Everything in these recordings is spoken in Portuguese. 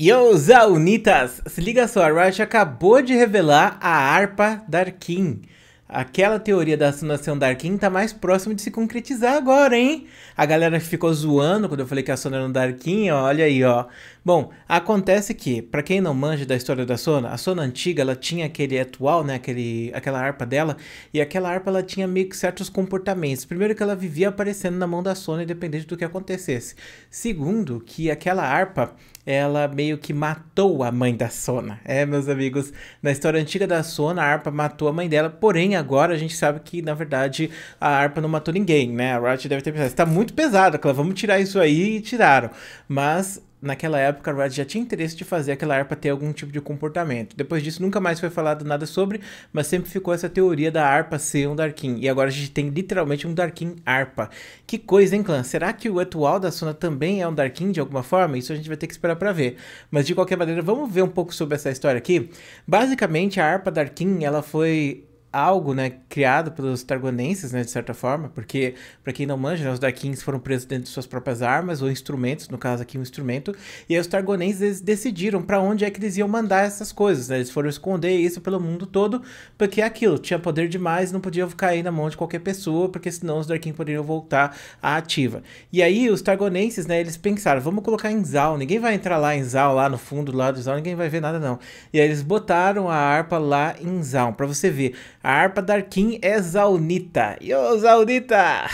Yo, Zaunitas! Se liga só, a Riot acabou de revelar a harpa Darkin. Aquela teoria da Assunação Darkin tá mais próximo de se concretizar agora, hein? A galera ficou zoando quando eu falei que a Sona era um Darkin, olha aí, ó. Bom, acontece que, para quem não manja da história da Sona, a Sona antiga, ela tinha aquele atual, né, aquele, aquela harpa dela, e aquela harpa, ela tinha meio que certos comportamentos. Primeiro que ela vivia aparecendo na mão da Sona, independente do que acontecesse. Segundo, que aquela harpa, ela meio que matou a mãe da Sona. É, meus amigos, na história antiga da Sona, a harpa matou a mãe dela, porém agora a gente sabe que, na verdade, a harpa não matou ninguém, né? A Riot deve ter pensado, está muito pesado, vamos tirar isso aí e tiraram. Mas naquela época a Riot já tinha interesse de fazer aquela harpa ter algum tipo de comportamento. Depois disso nunca mais foi falado nada sobre, mas sempre ficou essa teoria da harpa ser um Darkin. E agora a gente tem literalmente um Darkin harpa. Que coisa, hein, clã? Será que o atual da Sona também é um Darkin de alguma forma? Isso a gente vai ter que esperar para ver. Mas de qualquer maneira, vamos ver um pouco sobre essa história aqui. Basicamente, a harpa Darkin, ela foi algo, né, criado pelos targonenses, né, de certa forma, porque, para quem não manja, né, os Darkings foram presos dentro de suas próprias armas ou instrumentos, no caso aqui um instrumento, e aí os targonenses decidiram para onde é que eles iam mandar essas coisas, né, eles foram esconder isso pelo mundo todo, porque é aquilo, tinha poder demais, não podia cair na mão de qualquer pessoa, porque senão os Darkings poderiam voltar à ativa. E aí os targonenses, né, eles pensaram, vamos colocar em Zal, ninguém vai entrar lá em Zal, lá no fundo, lá do Zal, ninguém vai ver nada não. E aí eles botaram a harpa lá em Zal, para você ver, a harpa da Arkin é Zaunita. Yo, Zaunita!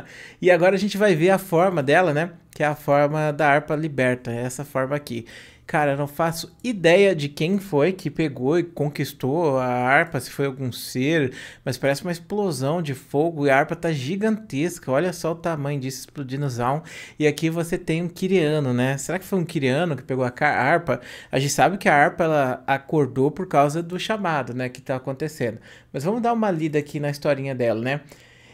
e agora a gente vai ver a forma dela, né? que é a forma da harpa liberta, é essa forma aqui. Cara, não faço ideia de quem foi que pegou e conquistou a harpa, se foi algum ser, mas parece uma explosão de fogo e a harpa tá gigantesca. Olha só o tamanho disso explodindo Zaun. E aqui você tem um Kiriano, né? Será que foi um Kiriano que pegou a harpa? A gente sabe que a harpa ela acordou por causa do chamado, né, que tá acontecendo. Mas vamos dar uma lida aqui na historinha dela, né?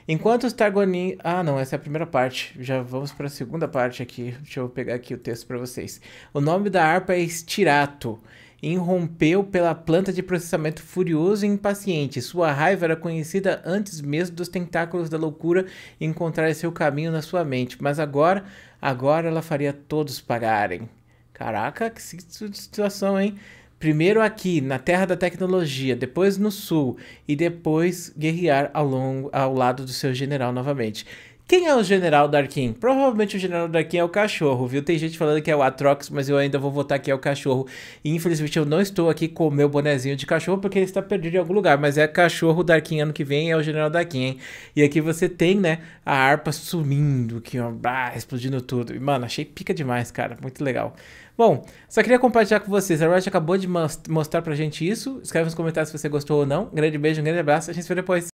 Enquanto os Targonin. Ah, não, essa é a primeira parte. Já vamos para a segunda parte aqui. Deixa eu pegar aqui o texto para vocês. O nome da harpa é Estirato. Irrompeu pela planta de processamento furioso e impaciente. Sua raiva era conhecida antes mesmo dos tentáculos da loucura encontrarem seu caminho na sua mente. Mas agora, agora ela faria todos pagarem. Caraca, que situação, hein? primeiro aqui na terra da tecnologia, depois no sul e depois guerrear ao, longo, ao lado do seu general novamente. Quem é o General Darkin? Provavelmente o General Darkin é o cachorro, viu? Tem gente falando que é o Atrox, mas eu ainda vou votar que é o cachorro. E infelizmente eu não estou aqui com o meu bonezinho de cachorro porque ele está perdido em algum lugar. Mas é cachorro Darkin ano que vem, é o General Darkin, hein? E aqui você tem, né, a harpa sumindo, que ó, bah, explodindo tudo. E, mano, achei pica demais, cara. Muito legal. Bom, só queria compartilhar com vocês. A Riot acabou de mostrar pra gente isso. Escreve nos comentários se você gostou ou não. Um grande beijo, um grande abraço. A gente se vê depois.